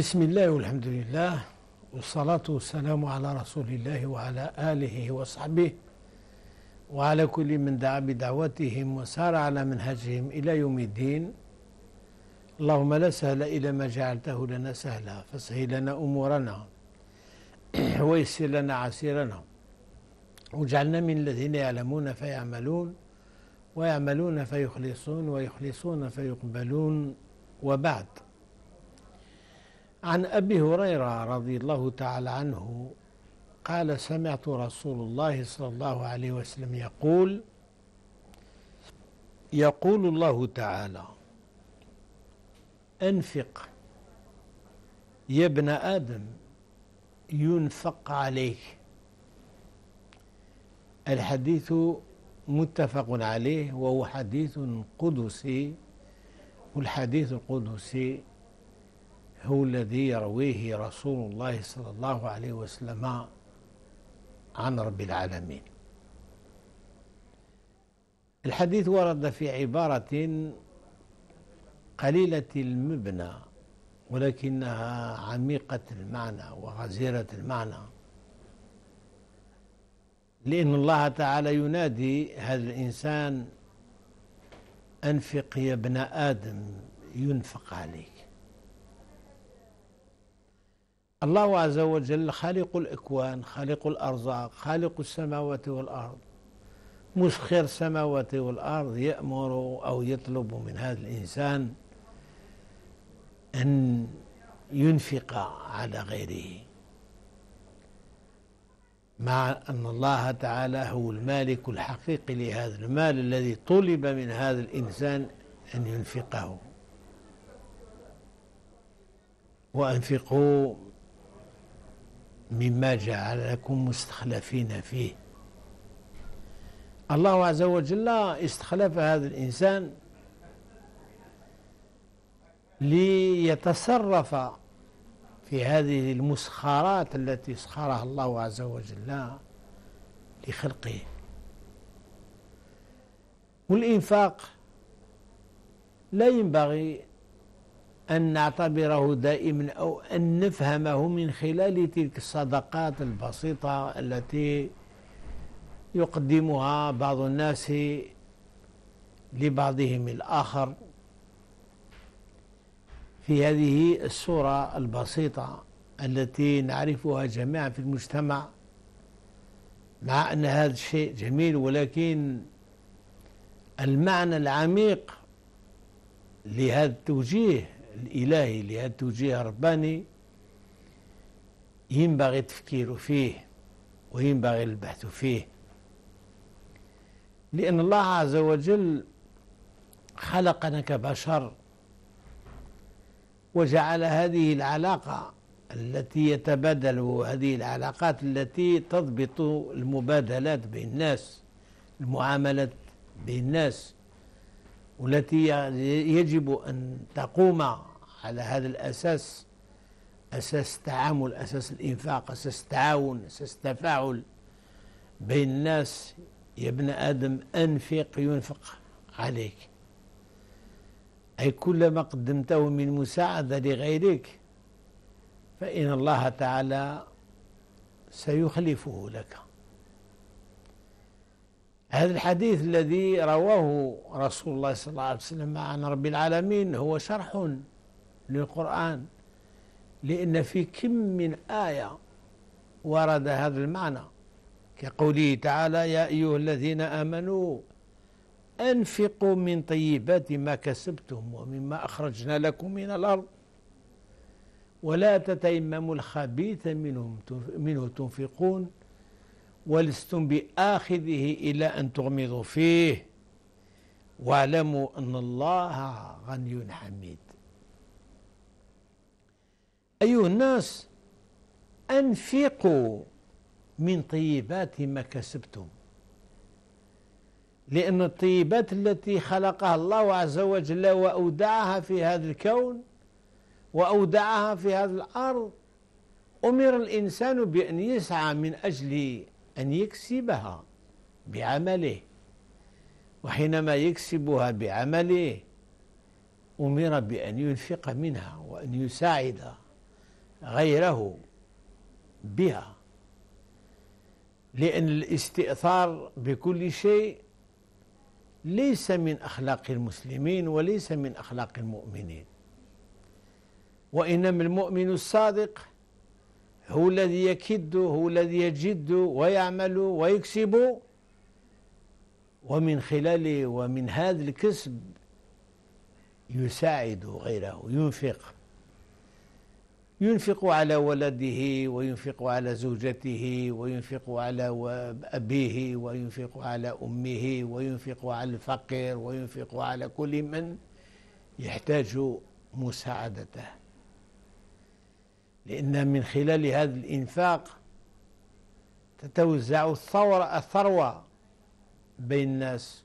بسم الله والحمد لله والصلاة والسلام على رسول الله وعلى آله وصحبه وعلى كل من دعا بدعوتهم وسار على منهجهم إلى يوم الدين اللهم لا سهل إلا ما جعلته لنا سهلا فاسهل لنا أمورنا ويسر لنا عسيرنا واجعلنا من الذين يعلمون فيعملون ويعملون فيخلصون ويخلصون فيقبلون وبعد عن أبي هريرة رضي الله تعالى عنه قال سمعت رسول الله صلى الله عليه وسلم يقول يقول الله تعالى أنفق يا ابن آدم ينفق عليك الحديث متفق عليه وهو حديث قدسي والحديث القدسي هو الذي يرويه رسول الله صلى الله عليه وسلم عن رب العالمين الحديث ورد في عبارة قليلة المبنى ولكنها عميقة المعنى وغزيرة المعنى لأن الله تعالى ينادي هذا الإنسان أنفق يا ابن آدم ينفق عليك الله عز وجل خالق الأكوان خالق الأرزاق خالق السماوات والأرض مسخر السماوات والأرض يأمر أو يطلب من هذا الإنسان أن ينفق على غيره مع أن الله تعالى هو المالك الحقيقي لهذا المال الذي طلب من هذا الإنسان أن ينفقه وأنفقوا مما جعلكم مستخلفين فيه الله عز وجل استخلف هذا الإنسان ليتصرف في هذه المسخرات التي سخرها الله عز وجل لخلقه والإنفاق لا ينبغي أن نعتبره دائما أو أن نفهمه من خلال تلك الصدقات البسيطة التي يقدمها بعض الناس لبعضهم الآخر في هذه الصورة البسيطة التي نعرفها جميعا في المجتمع مع أن هذا الشيء جميل ولكن المعنى العميق لهذا التوجيه الإلهي لهذا التوجيه الرباني ينبغي التفكير فيه وينبغي البحث فيه لأن الله عز وجل خلقنا كبشر وجعل هذه العلاقة التي يتبادل هذه العلاقات التي تضبط المبادلات بين الناس المعاملات بين الناس والتي يجب أن تقوم على هذا الأساس أساس التعامل أساس الإنفاق أساس التعاون أساس التفاعل بين الناس يا ابن آدم أنفق ينفق عليك أي كل ما قدمته من مساعدة لغيرك فإن الله تعالى سيخلفه لك هذا الحديث الذي رواه رسول الله صلى الله عليه وسلم عن رب العالمين هو شرح للقرآن لأن في كم من آية ورد هذا المعنى كقوله تعالى يا أيها الذين آمنوا أنفقوا من طيبات ما كسبتم ومما أخرجنا لكم من الأرض ولا تتيمموا الخبيث منه تنفقون ولستم بآخذه إلى أن تغمضوا فيه واعلموا أن الله غني حميد أيها الناس أنفقوا من طيبات ما كسبتم لأن الطيبات التي خلقها الله عز وجل وأودعها في هذا الكون وأودعها في هذا الأرض أمر الإنسان بأن يسعى من أجل أن يكسبها بعمله وحينما يكسبها بعمله أمر بأن ينفق منها وأن يساعد غيره بها لأن الاستئثار بكل شيء ليس من أخلاق المسلمين وليس من أخلاق المؤمنين وإنما المؤمن الصادق هو الذي يكد هو الذي يجد ويعمل ويكسب ومن خلال ومن هذا الكسب يساعد غيره ينفق ينفق على ولده وينفق على زوجته وينفق على أبيه وينفق على أمه وينفق على الفقير وينفق على كل من يحتاج مساعدته لأن من خلال هذا الإنفاق تتوزع الثورة الثروة بين الناس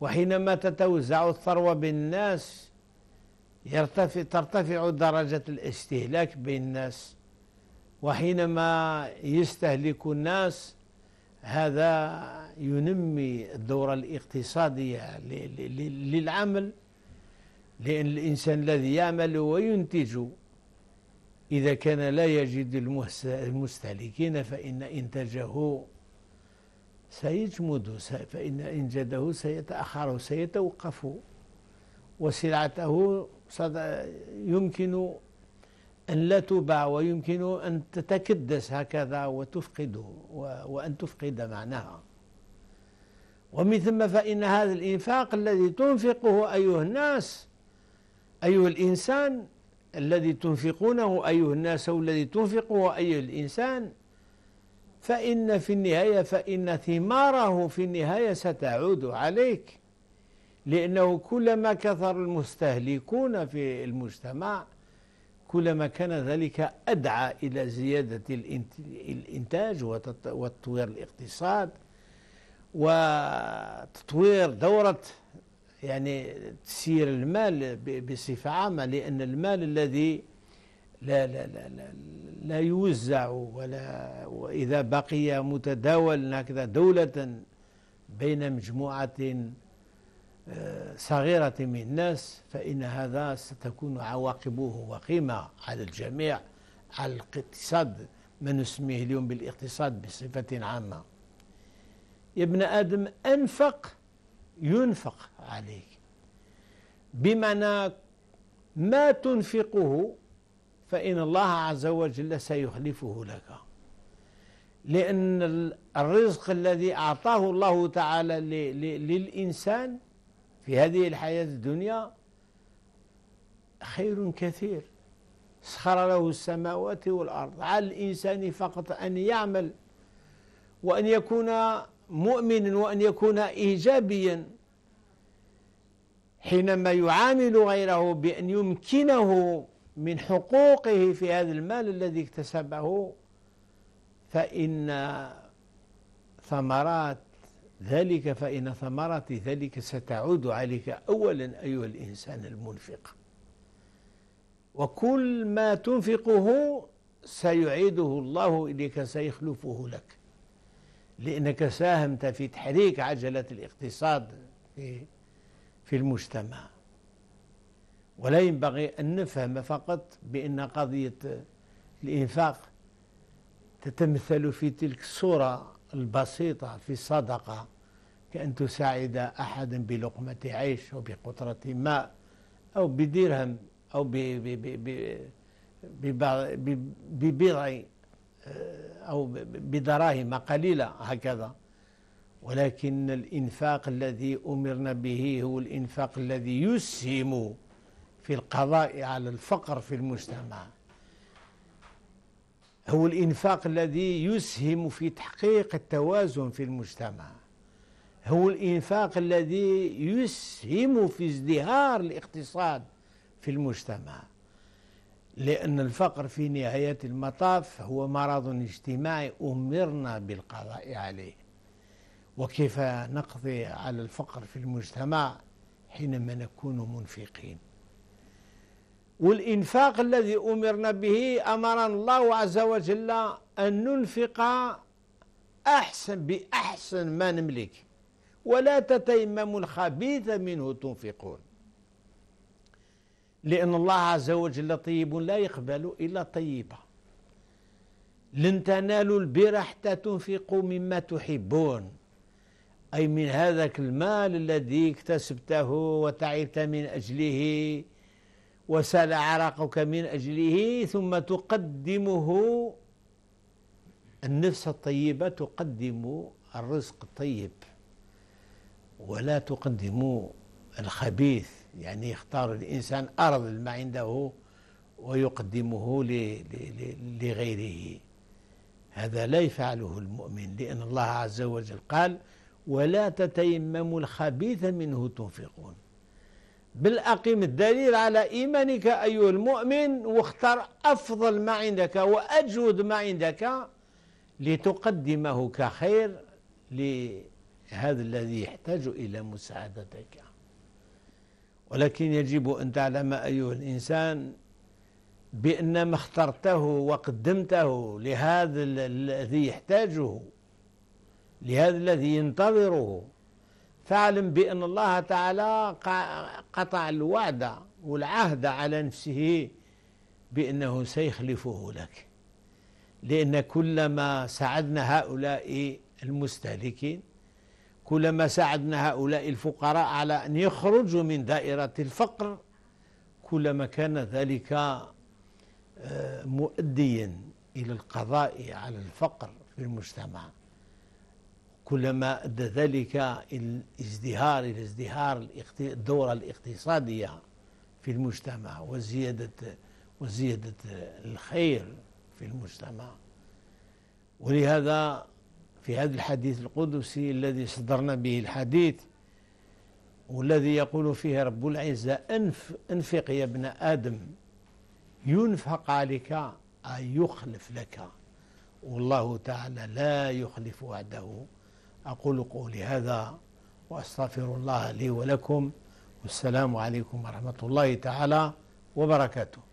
وحينما تتوزع الثروة بين الناس يرتفع ترتفع درجة الاستهلاك بين الناس وحينما يستهلك الناس هذا ينمي الدورة الاقتصادية للعمل لأن الإنسان الذي يعمل وينتج إذا كان لا يجد المستهلكين فإن إنتاجه سيجمد فإن إنجاده سيتأخر سيتوقف وسلعته يمكن أن لا تباع ويمكن أن تتكدس هكذا وتفقد وأن تفقد معناها ومن ثم فإن هذا الإنفاق الذي تنفقه أيها الناس أيها الإنسان الذي تنفقونه أيها الناس والذي تنفقه أيها الإنسان فإن في النهاية فإن ثماره في النهاية ستعود عليك لأنه كلما كثر المستهلكون في المجتمع كلما كان ذلك أدعى إلى زيادة الإنتاج وتطوير الاقتصاد وتطوير دورة يعني تسيير المال بصفة عامة لأن المال الذي لا لا لا لا, لا يوزع ولا وإذا بقي متداولا هكذا دولة بين مجموعة آه، صغيرة من الناس فإن هذا ستكون عواقبه وقيمة على الجميع على الاقتصاد ما نسميه اليوم بالاقتصاد بصفة عامة يا ابن آدم أنفق ينفق عليك بمعنى ما تنفقه فإن الله عز وجل سيخلفه لك لأن الرزق الذي أعطاه الله تعالى للإنسان في هذه الحياة الدنيا خير كثير سخر له السماوات والأرض على الإنسان فقط أن يعمل وأن يكون مؤمن وأن يكون إيجابيا حينما يعامل غيره بأن يمكنه من حقوقه في هذا المال الذي اكتسبه فإن ثمرات ذلك فإن ثمرات ذلك ستعود عليك أولا أيها الإنسان المنفق وكل ما تنفقه سيعيده الله إليك سيخلفه لك لأنك ساهمت في تحريك عجلة الاقتصاد في في المجتمع ولا ينبغي أن نفهم فقط بأن قضية الإنفاق تتمثل في تلك الصورة البسيطة في الصدقة كأن تساعد أحدا بلقمة عيش أو بقطرة ماء أو بدرهم أو ببضع آه، أو بدراهم قليلة هكذا ولكن الإنفاق الذي أمرنا به هو الإنفاق الذي يسهم في القضاء على الفقر في المجتمع هو الإنفاق الذي يسهم في تحقيق التوازن في المجتمع هو الإنفاق الذي يسهم في ازدهار الاقتصاد في المجتمع لأن الفقر في نهاية المطاف هو مرض اجتماعي أمرنا بالقضاء عليه وكيف نقضي على الفقر في المجتمع حينما نكون منفقين والإنفاق الذي أمرنا به أمرنا الله عز وجل أن ننفق أحسن بأحسن ما نملك ولا تتيمموا الخبيث منه تنفقون لأن الله عز وجل طيب لا يقبل إلا طيبة لن تنالوا البر حتى تنفقوا مما تحبون أي من هذاك المال الذي اكتسبته وتعبت من أجله وسال عرقك من أجله ثم تقدمه النفس الطيبة تقدم الرزق الطيب ولا تقدم الخبيث يعني يختار الإنسان أرض ما عنده ويقدمه لغيره هذا لا يفعله المؤمن لأن الله عز وجل قال ولا تتيمموا الخبيث منه تنفقون بل أقم الدليل على إيمانك أيها المؤمن واختر أفضل ما عندك وأجود ما عندك لتقدمه كخير لهذا الذي يحتاج إلى مساعدتك ولكن يجب أن تعلم أيها الإنسان بأن ما اخترته وقدمته لهذا الذي يحتاجه لهذا الذي ينتظره فاعلم بأن الله تعالى قطع الوعد والعهد على نفسه بأنه سيخلفه لك لأن كلما ساعدنا هؤلاء المستهلكين كلما ساعدنا هؤلاء الفقراء على أن يخرجوا من دائرة الفقر كلما كان ذلك آه، مؤديا إلى القضاء على الفقر في المجتمع كلما أدى ذلك الازدهار إلى ازدهار الدورة الاقتصادية في المجتمع وزيادة وزيادة الخير في المجتمع ولهذا في هذا الحديث القدسي الذي صدرنا به الحديث والذي يقول فيه رب العزة أنف أنفق يا ابن آدم ينفق عليك أي يخلف لك والله تعالى لا يخلف وعده أقول قولي هذا وأستغفر الله لي ولكم والسلام عليكم ورحمة الله تعالى وبركاته